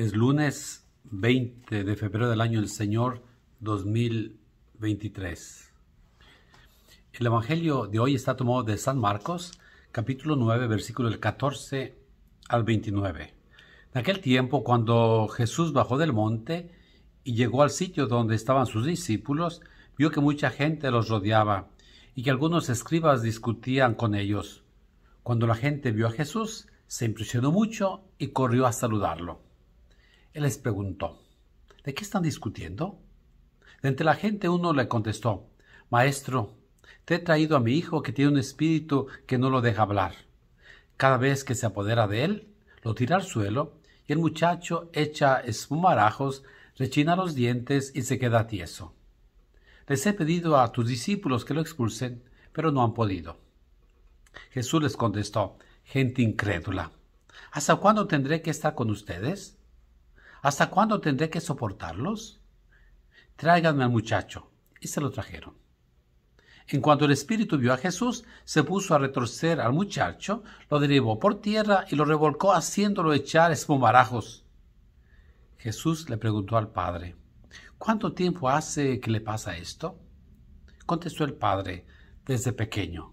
Es lunes 20 de febrero del año del Señor 2023. El Evangelio de hoy está tomado de San Marcos, capítulo 9, versículo del 14 al 29. En aquel tiempo, cuando Jesús bajó del monte y llegó al sitio donde estaban sus discípulos, vio que mucha gente los rodeaba y que algunos escribas discutían con ellos. Cuando la gente vio a Jesús, se impresionó mucho y corrió a saludarlo. Él les preguntó, ¿de qué están discutiendo? De entre la gente uno le contestó, Maestro, te he traído a mi hijo que tiene un espíritu que no lo deja hablar. Cada vez que se apodera de él, lo tira al suelo y el muchacho echa espumarajos, rechina los dientes y se queda tieso. Les he pedido a tus discípulos que lo expulsen, pero no han podido. Jesús les contestó, Gente incrédula, ¿hasta cuándo tendré que estar con ustedes? ¿Hasta cuándo tendré que soportarlos? Tráiganme al muchacho. Y se lo trajeron. En cuanto el espíritu vio a Jesús, se puso a retorcer al muchacho, lo derivó por tierra y lo revolcó haciéndolo echar espumarajos. Jesús le preguntó al padre, ¿cuánto tiempo hace que le pasa esto? Contestó el padre, desde pequeño,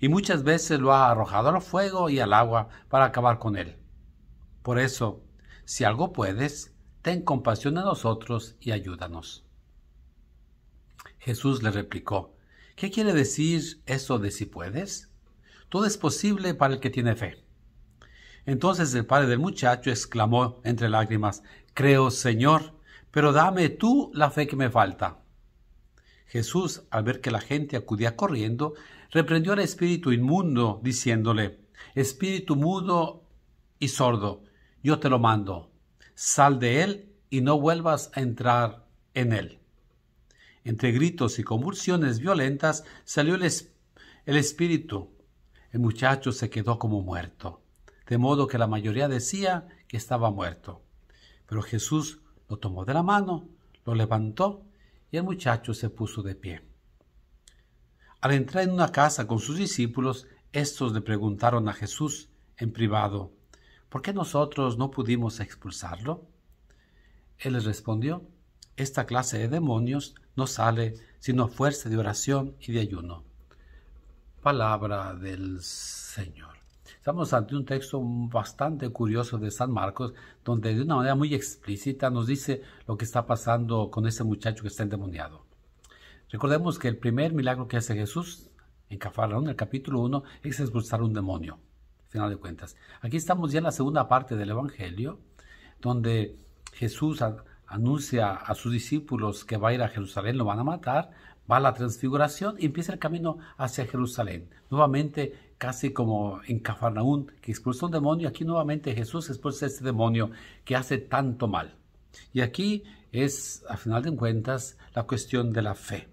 y muchas veces lo ha arrojado al fuego y al agua para acabar con él. Por eso, si algo puedes, ten compasión de nosotros y ayúdanos. Jesús le replicó, ¿qué quiere decir eso de si puedes? Todo es posible para el que tiene fe. Entonces el padre del muchacho exclamó entre lágrimas, Creo, Señor, pero dame tú la fe que me falta. Jesús, al ver que la gente acudía corriendo, reprendió al espíritu inmundo, diciéndole, Espíritu mudo y sordo, yo te lo mando, sal de él y no vuelvas a entrar en él. Entre gritos y convulsiones violentas salió el, el espíritu. El muchacho se quedó como muerto, de modo que la mayoría decía que estaba muerto. Pero Jesús lo tomó de la mano, lo levantó y el muchacho se puso de pie. Al entrar en una casa con sus discípulos, estos le preguntaron a Jesús en privado, ¿por qué nosotros no pudimos expulsarlo? Él les respondió, esta clase de demonios no sale sino fuerza de oración y de ayuno. Palabra del Señor. Estamos ante un texto bastante curioso de San Marcos, donde de una manera muy explícita nos dice lo que está pasando con ese muchacho que está endemoniado. Recordemos que el primer milagro que hace Jesús en Cafarnaúm, en el capítulo 1, es expulsar un demonio final de cuentas. Aquí estamos ya en la segunda parte del Evangelio, donde Jesús anuncia a sus discípulos que va a ir a Jerusalén, lo van a matar, va a la transfiguración y empieza el camino hacia Jerusalén. Nuevamente, casi como en Cafarnaún, que expulsó un demonio, aquí nuevamente Jesús expulsa a este demonio que hace tanto mal. Y aquí es, a final de cuentas, la cuestión de la fe.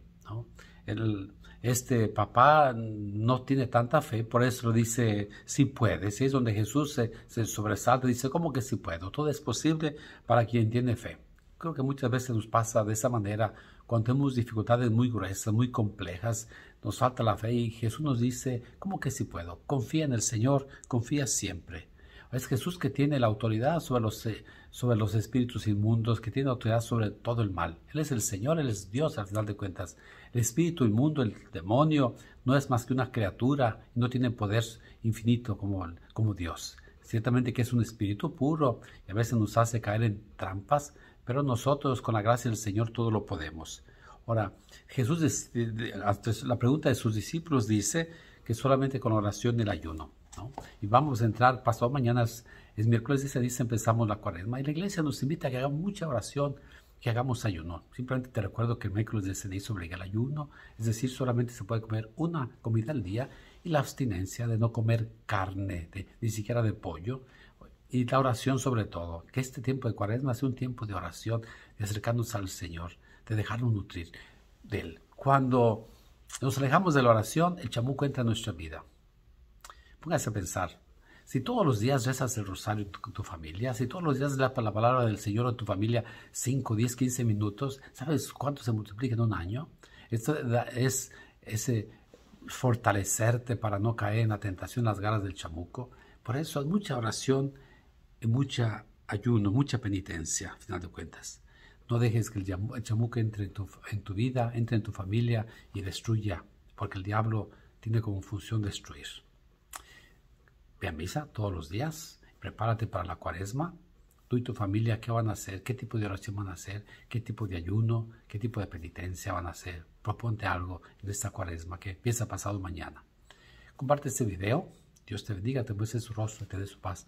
El, este papá no tiene tanta fe, por eso dice, si sí puedes. es donde Jesús se, se sobresalta, dice, ¿cómo que si puedo? Todo es posible para quien tiene fe. Creo que muchas veces nos pasa de esa manera, cuando tenemos dificultades muy gruesas, muy complejas, nos falta la fe y Jesús nos dice, ¿cómo que si puedo? Confía en el Señor, confía siempre. Es Jesús que tiene la autoridad sobre los, eh, sobre los espíritus inmundos, que tiene autoridad sobre todo el mal. Él es el Señor, Él es Dios al final de cuentas. El espíritu inmundo, el demonio, no es más que una criatura, no tiene poder infinito como, como Dios. Ciertamente que es un espíritu puro y a veces nos hace caer en trampas, pero nosotros con la gracia del Señor todo lo podemos. Ahora, Jesús, la pregunta de sus discípulos dice que solamente con oración y el ayuno. Y vamos a entrar, pasado mañana es, miércoles miércoles se dice empezamos la cuaresma. Y la iglesia nos invita a que hagamos mucha oración, que hagamos ayuno. Simplemente te recuerdo que el miércoles 10 se obliga el ayuno, es decir, solamente se puede comer una comida al día y la abstinencia de no comer carne, de, ni siquiera de pollo. Y la oración sobre todo, que este tiempo de cuaresma sea un tiempo de oración, de acercarnos al Señor, de dejarnos nutrir de Él. Cuando nos alejamos de la oración, el chamuco entra en nuestra vida. Póngase a pensar. Si todos los días rezas el rosario con tu familia, si todos los días das la palabra del Señor a tu familia 5, 10, 15 minutos, ¿sabes cuánto se multiplica en un año? Esto es ese fortalecerte para no caer en la tentación, las garras del chamuco. Por eso hay mucha oración, mucha ayuno, mucha penitencia, al final de cuentas. No dejes que el chamuco entre en tu, en tu vida, entre en tu familia y destruya, porque el diablo tiene como función destruir. Ve a misa todos los días, prepárate para la cuaresma. Tú y tu familia, ¿qué van a hacer? ¿Qué tipo de oración van a hacer? ¿Qué tipo de ayuno? ¿Qué tipo de penitencia van a hacer? Proponte algo en esta cuaresma que empieza pasado mañana. Comparte este video. Dios te bendiga, te muestre su rostro, y te dé su paz.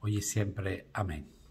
Hoy y siempre. Amén.